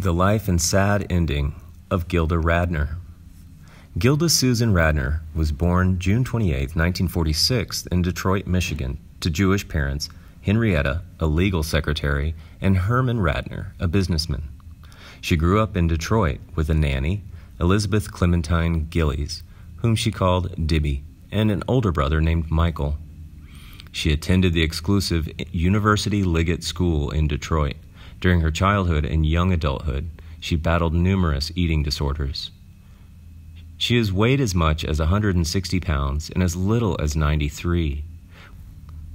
The Life and Sad Ending of Gilda Radner. Gilda Susan Radner was born June 28, 1946, in Detroit, Michigan, to Jewish parents Henrietta, a legal secretary, and Herman Radner, a businessman. She grew up in Detroit with a nanny, Elizabeth Clementine Gillies, whom she called Dibby, and an older brother named Michael. She attended the exclusive University Liggett School in Detroit. During her childhood and young adulthood, she battled numerous eating disorders. She has weighed as much as 160 pounds and as little as 93.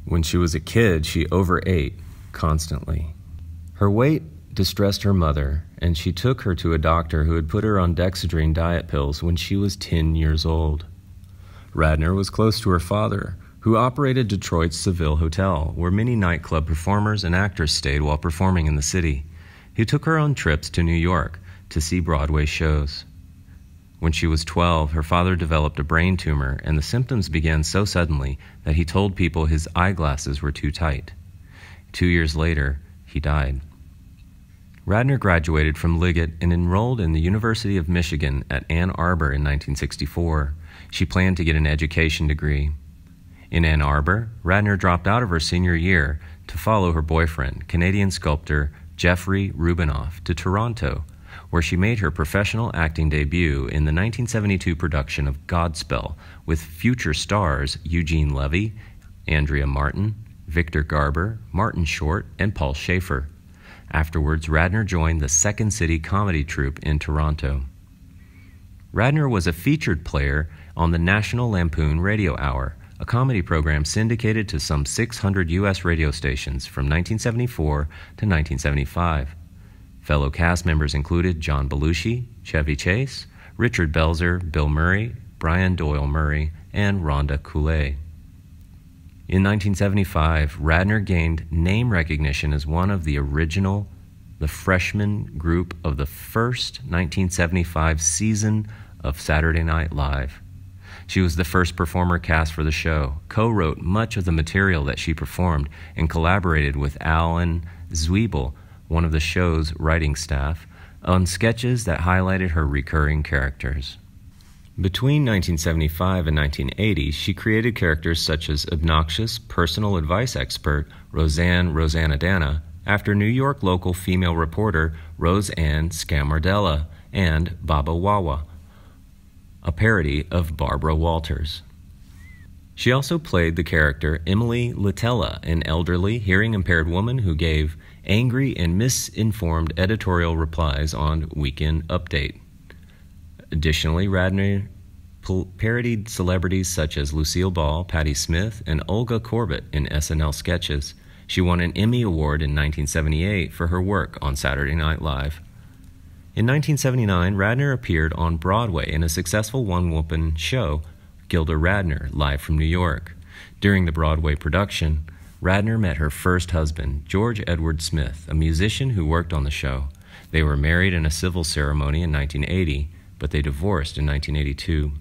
When she was a kid, she overate constantly. Her weight distressed her mother, and she took her to a doctor who had put her on dexedrine diet pills when she was 10 years old. Radner was close to her father, who operated Detroit's Seville Hotel, where many nightclub performers and actors stayed while performing in the city. He took her on trips to New York to see Broadway shows. When she was 12, her father developed a brain tumor, and the symptoms began so suddenly that he told people his eyeglasses were too tight. Two years later, he died. Radner graduated from Liggett and enrolled in the University of Michigan at Ann Arbor in 1964. She planned to get an education degree. In Ann Arbor, Radner dropped out of her senior year to follow her boyfriend, Canadian sculptor Jeffrey Rubinoff, to Toronto, where she made her professional acting debut in the 1972 production of Godspell with future stars Eugene Levy, Andrea Martin, Victor Garber, Martin Short, and Paul Schaefer. Afterwards, Radner joined the Second City Comedy Troupe in Toronto. Radner was a featured player on the National Lampoon Radio Hour a comedy program syndicated to some 600 U.S. radio stations from 1974 to 1975. Fellow cast members included John Belushi, Chevy Chase, Richard Belzer, Bill Murray, Brian Doyle Murray, and Rhonda Coulet. In 1975, Radner gained name recognition as one of the original, the freshman group of the first 1975 season of Saturday Night Live. She was the first performer cast for the show, co wrote much of the material that she performed, and collaborated with Alan Zweibel, one of the show's writing staff, on sketches that highlighted her recurring characters. Between 1975 and 1980, she created characters such as obnoxious personal advice expert Roseanne Rosanna Dana after New York local female reporter Roseanne Scamardella and Baba Wawa a parody of Barbara Walters. She also played the character Emily Litella, an elderly, hearing impaired woman who gave angry and misinformed editorial replies on Weekend Update. Additionally, Radner parodied celebrities such as Lucille Ball, Patti Smith, and Olga Corbett in SNL sketches. She won an Emmy Award in 1978 for her work on Saturday Night Live. In 1979, Radner appeared on Broadway in a successful one woman show, Gilda Radner, live from New York. During the Broadway production, Radner met her first husband, George Edward Smith, a musician who worked on the show. They were married in a civil ceremony in 1980, but they divorced in 1982.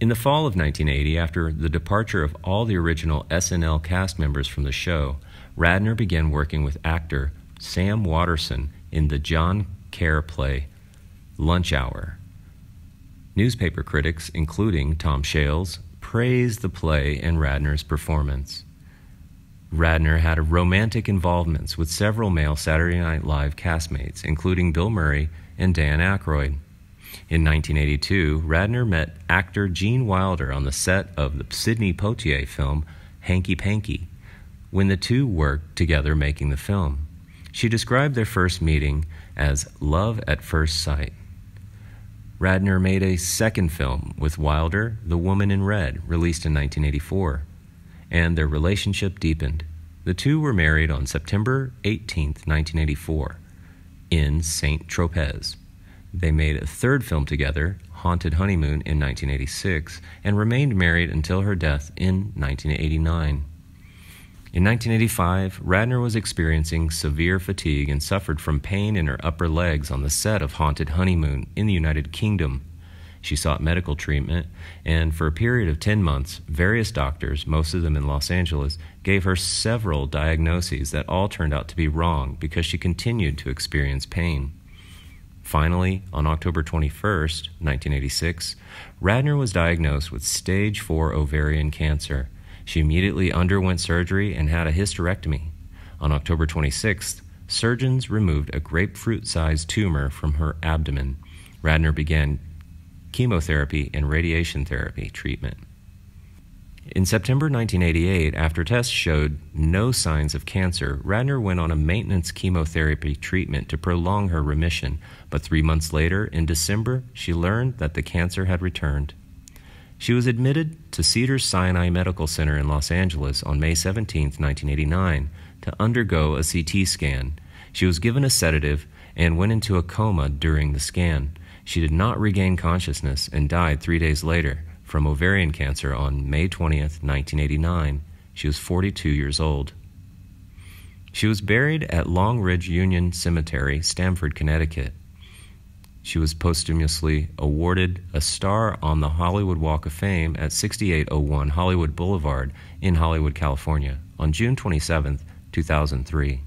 In the fall of 1980, after the departure of all the original SNL cast members from the show, Radner began working with actor Sam Watterson in the John care play, Lunch Hour. Newspaper critics, including Tom Shales, praised the play and Radner's performance. Radner had romantic involvements with several male Saturday Night Live castmates, including Bill Murray and Dan Aykroyd. In 1982, Radner met actor Gene Wilder on the set of the Sidney Poitier film Hanky Panky, when the two worked together making the film. She described their first meeting as Love at First Sight. Radner made a second film with Wilder, The Woman in Red, released in 1984, and their relationship deepened. The two were married on September 18, 1984, in St. Tropez. They made a third film together, Haunted Honeymoon, in 1986, and remained married until her death in 1989. In 1985, Radner was experiencing severe fatigue and suffered from pain in her upper legs on the set of Haunted Honeymoon in the United Kingdom. She sought medical treatment, and for a period of 10 months, various doctors, most of them in Los Angeles, gave her several diagnoses that all turned out to be wrong because she continued to experience pain. Finally, on October 21, 1986, Radner was diagnosed with stage 4 ovarian cancer she immediately underwent surgery and had a hysterectomy. On October 26th, surgeons removed a grapefruit sized tumor from her abdomen. Radner began chemotherapy and radiation therapy treatment. In September 1988, after tests showed no signs of cancer, Radner went on a maintenance chemotherapy treatment to prolong her remission. But three months later, in December, she learned that the cancer had returned. She was admitted to Cedars Sinai Medical Center in Los Angeles on May 17, 1989, to undergo a CT scan. She was given a sedative and went into a coma during the scan. She did not regain consciousness and died three days later from ovarian cancer on May 20, 1989. She was 42 years old. She was buried at Long Ridge Union Cemetery, Stamford, Connecticut. She was posthumously awarded a star on the Hollywood Walk of Fame at 6801 Hollywood Boulevard in Hollywood, California on June 27, 2003.